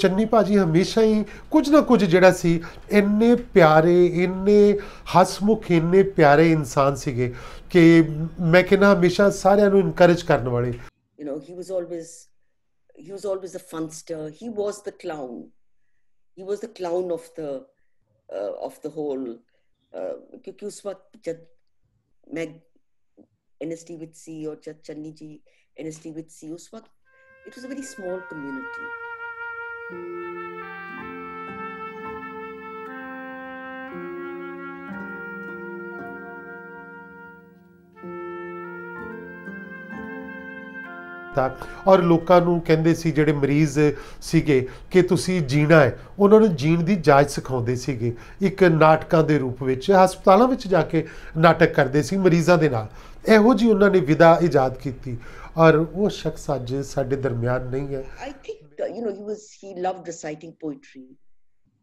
ਚੰਨੀ ਭਾਜੀ ਹਮੇਸ਼ਾ ਹੀ ਕੁਝ ਨਾ ਕੁਝ ਜਿਹੜਾ ਸੀ ਇੰਨੇ ਪਿਆਰੇ ਇੰਨੇ ਹਸਮੁਖ ਇੰਨੇ ਪਿਆਰੇ ਇਨਸਾਨ ਸੀਗੇ ਕਿ ਮੈਂ ਕਿਹਾ ਹਮੇਸ਼ਾ ਸਾਰਿਆਂ ਨੂੰ ਇਨਕਰੇਜ ਕਰਨ ਵਾਲੇ ਯੂ نو ਹੀ ਵਾਸ ਆਲਵੇਸ ਹੀ ਵਾਸ ਆਲਵੇਸ ਅ ਫਨਸਟਰ ਹੀ ਵਾਸ ਦ ਕਲਾਊਨ ਹੀ was the clown of the of the whole ਕਿਉਂਕਿ ਉਸ ਵਕਤ ਜਦ ਮੈਂ ਐਨਐਸਟੀ ਵਿਦ ਸੀ ਔਰ ਜਦ ਚੰਨੀ ਜੀ ਐਨਐਸਟੀ ਵਿਦ ਸੀ ਉਸ ਵਕਤ it was a very small community ਤਾਂ ਔਰ ਲੋਕਾਂ ਨੂੰ ਕਹਿੰਦੇ ਸੀ ਜਿਹੜੇ ਮਰੀਜ਼ ਸੀਗੇ ਕਿ ਤੁਸੀਂ ਜੀਣਾ ਹੈ ਉਹਨਾਂ ਨੂੰ ਜੀਣ ਦੀ ਜਾਚ ਸਿਖਾਉਂਦੇ ਸੀਗੇ ਇੱਕ ਨਾਟਕਾਂ ਦੇ ਰੂਪ ਵਿੱਚ ਹਸਪਤਾਲਾਂ ਵਿੱਚ ਜਾ ਕੇ ਨਾਟਕ ਕਰਦੇ ਸੀ ਮਰੀਜ਼ਾਂ ਦੇ ਨਾਲ ਇਹੋ ਜੀ ਉਹਨਾਂ ਨੇ ਵਿਦਾ ਇਜਾਦ ਕੀਤੀ ਔਰ ਉਹ ਸ਼ਖਸ ਅੱਜ ਸਾਡੇ ਦਰਮਿਆਨ ਨਹੀਂ ਹੈ I think you know, he was, he loved reciting poetry.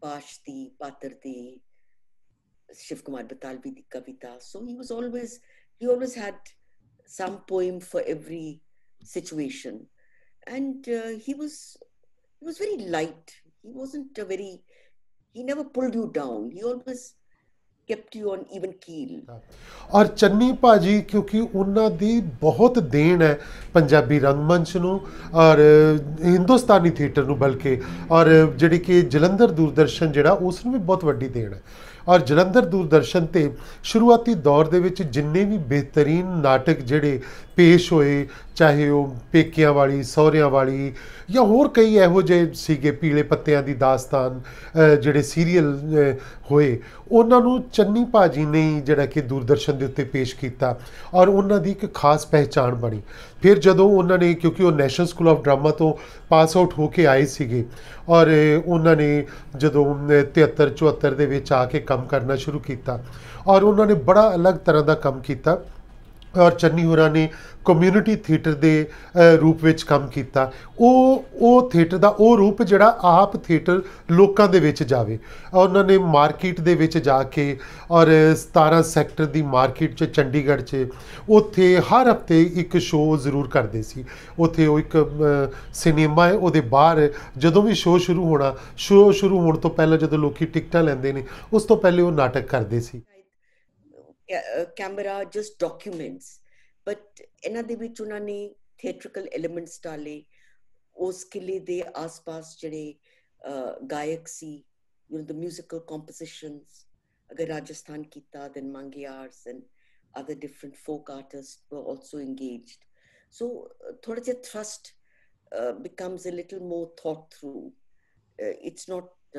Pashti, Patarde, Shiv Kumar Batalbi, Kavita. So he was always, he always had some poem for every situation. And uh, he was, he was very light. He wasn't a very, he never pulled you down. He always kept you on even keel ਔਰ ਚੰਨੀ ਭਾਜੀ ਕਿਉਂਕਿ ਉਹਨਾਂ ਦੀ ਬਹੁਤ ਦੇਣ ਹੈ ਪੰਜਾਬੀ ਰੰਗਮੰਚ ਨੂੰ ਔਰ Hindustani theatre ਨੂੰ ਬਲਕਿ ਔਰ ਜਿਹੜੀ ਕਿ ਜਲੰਧਰ ਦੂਰਦਰਸ਼ਨ ਜਿਹੜਾ ਉਸ ਨੂੰ ਵੀ ਬਹੁਤ ਵੱਡੀ ਦੇਣ ਹੈ ਔਰ ਜਲੰਧਰ ਦੂਰਦਰਸ਼ਨ ਤੇ ਸ਼ੁਰੂਆਤੀ ਦੌਰ ਦੇ ਵਿੱਚ ਜਿੰਨੇ ਵੀ ਬਿਹਤਰੀਨ ਨਾਟਕ ਜਿਹੜੇ ਪੇਸ਼ ਹੋਏ ਚਾਹੇ ਉਹ ਪੇਕਿਆਂ ਵਾਲੀ ਸੌਰਿਆਂ ਵਾਲੀ ਜਾਂ ਹੋਰ ਕਈ ਇਹੋ ਜਿਹੇ ਸੀਗੇ ਪੀਲੇ ਪੱਤਿਆਂ ਦੀ ਦਾਸਤਾਨ ਜਿਹੜੇ ਸੀਰੀਅਲ ਹੋਏ ਉਹਨਾਂ ਨੂੰ ਚੰਨੀ ਭਾਜੀ ਨੇ ਜਿਹੜਾ ਕਿ ਦੂਰਦਰਸ਼ਨ ਦੇ ਉੱਤੇ ਪੇਸ਼ ਕੀਤਾ ਔਰ ਉਹਨਾਂ ਦੀ ਇੱਕ ਖਾਸ ਪਹਿਚਾਣ ਬਣੀ ਫਿਰ ਜਦੋਂ ਉਹਨਾਂ ਨੇ ਕਿਉਂਕਿ ਉਹ ਨੈਸ਼ਨਲ ਸਕੂਲ ਆਫ ਡਰਾਮਾ ਤੋਂ ਪਾਸ ਆਊਟ ਹੋ ਕੇ ਆਏ ਸੀਗੇ ਔਰ ਉਹਨਾਂ ਨੇ ਜਦੋਂ 73 74 ਦੇ ਵਿੱਚ ਆ ਕੇ ਕੰਮ ਕਰਨਾ ਸ਼ੁਰੂ ਕੀਤਾ ਔਰ ਉਹਨਾਂ ਨੇ ਬੜਾ ਅਲੱਗ ਤਰ੍ਹਾਂ ਦਾ ਕੰਮ ਕੀਤਾ ਔਰ ਚੰਨੀ ਹੋਰਾ ਨੇ ਕਮਿਊਨਿਟੀ ਥੀਏਟਰ ਦੇ ਰੂਪ ਵਿੱਚ ਕੰਮ ਕੀਤਾ ਉਹ ਉਹ ਥੀਏਟਰ ਦਾ ਉਹ ਰੂਪ ਜਿਹੜਾ ਆਪ ਥੀਏਟਰ ਲੋਕਾਂ ਦੇ ਵਿੱਚ ਜਾਵੇ ਉਹਨਾਂ ਨੇ ਮਾਰਕੀਟ ਦੇ ਵਿੱਚ ਜਾ ਕੇ ਔਰ 17 ਸੈਕਟਰ ਦੀ ਮਾਰਕੀਟ 'ਚ ਚੰਡੀਗੜ੍ਹ 'ਚ ਉੱਥੇ ਹਰ ਹਫਤੇ ਇੱਕ ਸ਼ੋਅ ਜ਼ਰੂਰ ਕਰਦੇ ਸੀ ਉੱਥੇ ਉਹ ਇੱਕ ਸਿਨੇਮਾ ਹੈ ਉਹਦੇ ਬਾਹਰ ਜਦੋਂ ਵੀ ਸ਼ੋਅ ਸ਼ੁਰੂ ਹੋਣਾ ਸ਼ੋਅ ਸ਼ੁਰੂ ਹੋਣ ਤੋਂ ਪਹਿਲਾਂ ਜਦੋਂ ਲੋਕੀ ਟਿਕਟਾਂ ਲੈਂਦੇ ਨੇ ਉਸ ਤੋਂ ਪਹਿਲੇ ਉਹ ਨਾਟਕ ਕਰਦੇ ਸੀ Uh, camera just documents but ਇਹਨਾਂ ਦੇ ਵਿੱਚ ਉਹਨਾਂ ਨੇ ਥੀਏਟ੍ਰਿਕਲ ਐਲੀਮੈਂਟਸ ਡਾਲੇ ਉਸ ਕਿਲੇ ਦੇ ਆਸ-ਪਾਸ ਜਿਹੜੇ ਗਾਇਕ ਸੀ you know the musical compositions ਅਗਰ ਰਾਜਸਥਾਨ ਕੀਤਾ then Manganiyars and other different folk artists were also engaged. So Thoraja uh, thrust uh, becomes a little more thought through. it's not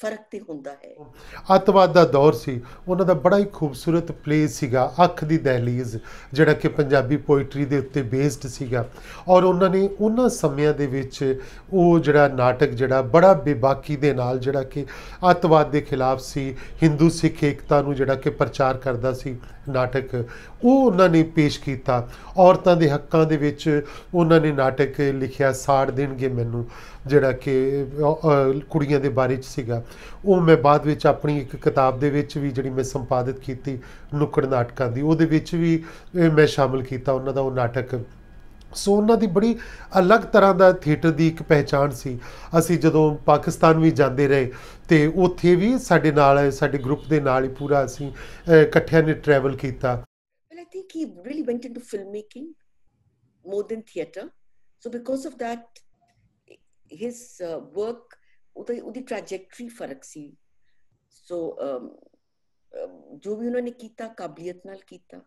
ਫਰਕ ਤੇ ਹੁੰਦਾ ਹੈ ਅਤਵਾਦ ਦਾ ਦੌਰ ਸੀ ਉਹਨਾਂ ਦਾ ਬੜਾ ਹੀ ਖੂਬਸੂਰਤ ਪਲੇਸ ਸੀਗਾ ਅੱਖ ਦੀ ਦਹਲੀਜ਼ ਜਿਹੜਾ ਕਿ ਪੰਜਾਬੀ ਪੋਇਟਰੀ ਦੇ ਉੱਤੇ ਬੇਸਡ ਸੀਗਾ ਔਰ ਉਹਨਾਂ ਨੇ ਉਹਨਾਂ ਸਮਿਆਂ ਦੇ ਵਿੱਚ ਉਹ ਜਿਹੜਾ ਨਾਟਕ ਜਿਹੜਾ ਬੜਾ ਬੇਬਾਕੀ ਦੇ ਨਾਲ ਜਿਹੜਾ ਕਿ ਅਤਵਾਦ ਦੇ ਖਿਲਾਫ ਸੀ ਹਿੰਦੂ ਸਿੱਖ ਏਕਤਾ ਨੂੰ ਜਿਹੜਾ ਕਿ ਪ੍ਰਚਾਰ ਕਰਦਾ ਸੀ ਨਾਟਕ ਉਹ ਉਹਨਾਂ ਨੇ ਪੇਸ਼ ਕੀਤਾ ਔਰਤਾਂ ਦੇ ਹੱਕਾਂ ਦੇ ਵਿੱਚ ਉਹਨਾਂ ਨੇ ਨਾਟਕ ਲਿਖਿਆ ਸਾੜ ਦੇਣਗੇ ਮੈਨੂੰ ਜਿਹੜਾ ਕਿ ਕੁੜੀਆਂ ਦੇ ਬਾਰੇ ਚ ਸੀਗਾ ਉਹ ਮੈਂ ਬਾਅਦ ਵਿੱਚ ਆਪਣੀ ਇੱਕ ਕਿਤਾਬ ਦੇ ਵਿੱਚ ਵੀ ਜਿਹੜੀ ਮੈਂ ਸੰਪਾਦਿਤ ਕੀਤੀ ਨੁੱਕੜ ਨਾਟਕਾਂ ਦੀ ਉਹਦੇ ਵਿੱਚ ਵੀ ਮੈਂ ਸ਼ਾਮਲ ਕੀਤਾ ਉਹਨਾਂ ਦਾ ਉਹ ਨਾਟਕ ਸੋ ਉਹਨਾਂ ਦੀ ਬੜੀ ਅਲੱਗ ਤਰ੍ਹਾਂ ਦਾ ਥੀਏਟਰ ਦੀ ਇੱਕ ਪਹਿਚਾਨ ਸੀ ਅਸੀਂ ਜਦੋਂ ਪਾਕਿਸਤਾਨ ਵੀ ਜਾਂਦੇ ਰਹੇ ਤੇ ਉੱਥੇ ਵੀ ਸਾਡੇ ਨਾਲ ਸਾਡੇ ਗਰੁੱਪ ਦੇ ਨਾਲ ਹੀ ਪੂਰਾ ਅਸੀਂ ਇਕੱਠਿਆਂ ਨੇ ਟਰੈਵਲ ਕੀਤਾ Well, I think he really went into filmmaking more than theater. So because of that, his uh, work ਉਹਦੀ ਉਹਦੀ ਟ੍ਰੈਜੈਕਟਰੀ ਫਰਕ ਸੀ ਸੋ ਜੋ ਵੀ ਉਹਨਾਂ ਨੇ ਕੀਤਾ ਕਾਬਲੀਅਤ ਨਾਲ ਕੀਤਾ